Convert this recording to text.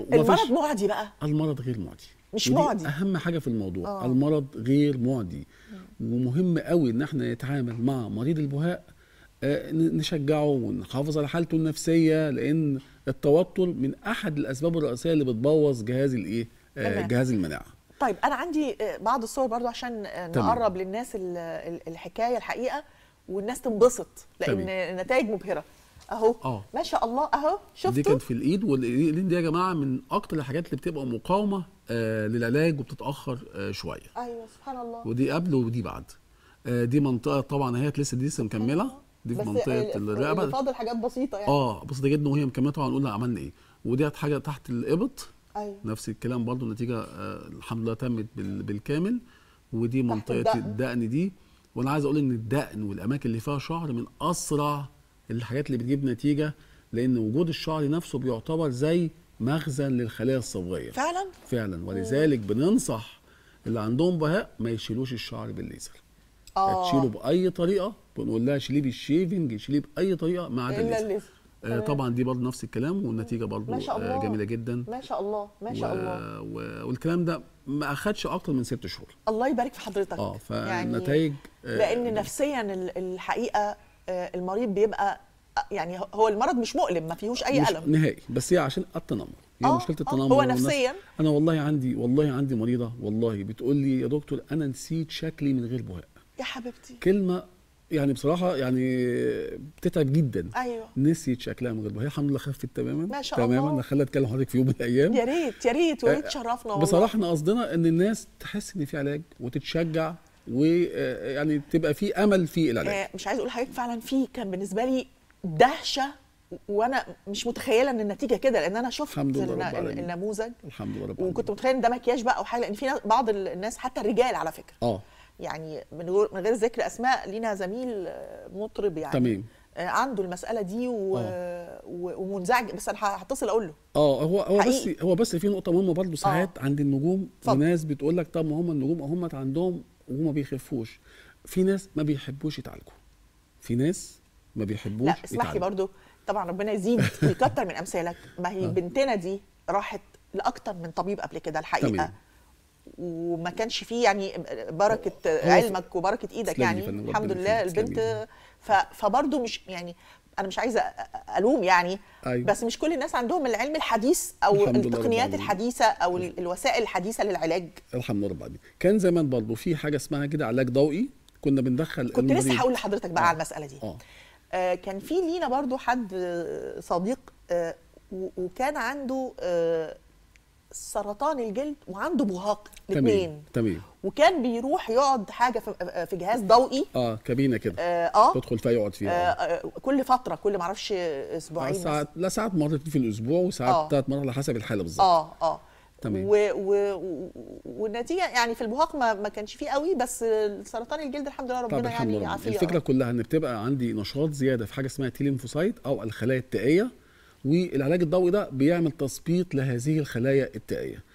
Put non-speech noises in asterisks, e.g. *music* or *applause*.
المرض معدي بقى المرض غير معدي مش معدي اهم حاجه في الموضوع أوه. المرض غير معدي آه. ومهم قوي ان احنا نتعامل مع مريض البهاء آه، نشجعه ونحافظ على حالته النفسيه لان التوتر من احد الاسباب الرئيسيه اللي بتبوظ جهاز الايه آه، جهاز المناعه طيب انا عندي بعض الصور برضو عشان نقرب للناس الحكايه الحقيقه والناس تنبسط لان النتائج مبهره اهو أوه. ما شاء الله اهو شفتوا دي كانت في الايد والايدين دي يا جماعه من اكتر الحاجات اللي بتبقى مقاومه آه للعلاج وبتتاخر آه شويه ايوه سبحان الله ودي قبل ودي بعد آه دي منطقه طبعا هي لسه دي لسه مكمله دي في منطقه يعني الرقبه فاضل حاجات بسيطه يعني اه بسيطه جدا وهي مكمله طبعا نقول عملنا ايه ودي حاجه تحت الابط ايوه نفس الكلام برضو النتيجه آه الحمد لله تمت بالكامل ودي منطقه الدقن. الدقن دي وانا عايز اقول ان الدقن والاماكن اللي فيها شعر من اسرع الحاجات اللي بتجيب نتيجه لان وجود الشعر نفسه بيعتبر زي مخزن للخلايا الصبغيه فعلا فعلا ولذلك بننصح اللي عندهم بهاء ما يشيلوش الشعر بالليزر اه تشيله باي طريقه بنقول لها شيليه بالشيفنج شيليه باي طريقه ما عدا الليزر آه طبعا دي برضه نفس الكلام والنتيجه برضه ما شاء آه، الله. آه جميله جدا ما شاء الله ما شاء و... الله و... والكلام ده ما اخدش اكتر من ست شهور الله يبارك في حضرتك اه فالنتائج يعني آه لان نفسيا الحقيقه آه، المريض بيبقى آه، يعني هو المرض مش مؤلم ما فيهوش اي الم نهائي بس هي عشان التنمر هي أوه مشكله آه، التنمر هو نفسيا انا والله عندي والله عندي مريضه والله بتقول لي يا دكتور انا نسيت شكلي من غير بهاء يا حبيبتي كلمه يعني بصراحه يعني بتتعب جدا ايوه نسيت شكلها من غير بهاء الحمد لله خفت تماما ما شاء تماما الله تماما اتكلم حضرتك في يوم من الايام يا ريت يا ريت ويتشرفنا ريت والله بصراحه احنا قصدنا ان الناس تحس ان في علاج وتتشجع ويعني آه، تبقى في امل في العلاج آه، مش عايز اقول حاجات فعلا في كان بالنسبه لي دهشه وانا مش متخيله ان النتيجه كده لان انا شفت الحمد لله رب النموذج الحمد لله رب وكنت متخيله ان ده مكياج بقى او حاجه لان في بعض الناس حتى الرجال على فكره اه يعني من غير ذكر اسماء لينا زميل آه، مطرب يعني تمام عنده المساله دي ومنزعج بس انا هتصل اقول له اه هو هو بس هو بس في نقطه مهمه برضه ساعات عند النجوم في ناس بتقول لك طب ما هم النجوم هم عندهم وما بيخفوش في ناس ما بيحبوش يتعالجوا في ناس ما بيحبوش لا اسمح لي برضو طبعا ربنا يزيد *laughs* ويكتر من امثالك ما هي آه. بنتنا دي راحت لاكتر من طبيب قبل كده الحقيقه طبيعي. وما كانش فيه يعني بركه آه. علمك وبركه ايدك يعني الحمد لله البنت فبرضه مش يعني انا مش عايزه الوم يعني أيوة. بس مش كل الناس عندهم العلم الحديث او التقنيات الحديثه او أيوه. الوسائل الحديثه للعلاج الحمد لله رب العالمين كان زمان برضه في حاجه اسمها كده علاج ضوئي كنا بندخل كنت لسه هقول لحضرتك بقى آه. على المساله دي آه. آه كان في لينا برضه حد صديق آه وكان عنده آه سرطان الجلد وعنده بهاق الاثنين تمام وكان بيروح يقعد حاجه في جهاز ضوئي اه كابينه كده اه, آه تدخل فيها يقعد فيها آه, آه كل فتره كل ما اعرفش اسبوعين آه ساعات لا ساعات مرتين في الاسبوع وساعات آه ثلاث مرات على حسب الحاله بالظبط اه اه تمام و... و... والنتيجه يعني في البهاق ما, ما كانش فيه قوي بس سرطان الجلد الحمد لله ربنا يعني عافيه الفكره كلها ان بتبقى عندي نشاط زياده في حاجه اسمها تيلينفوسايت او الخلايا التائيه والعلاج الضوئي ده بيعمل تثبيط لهذه الخلايا التائيه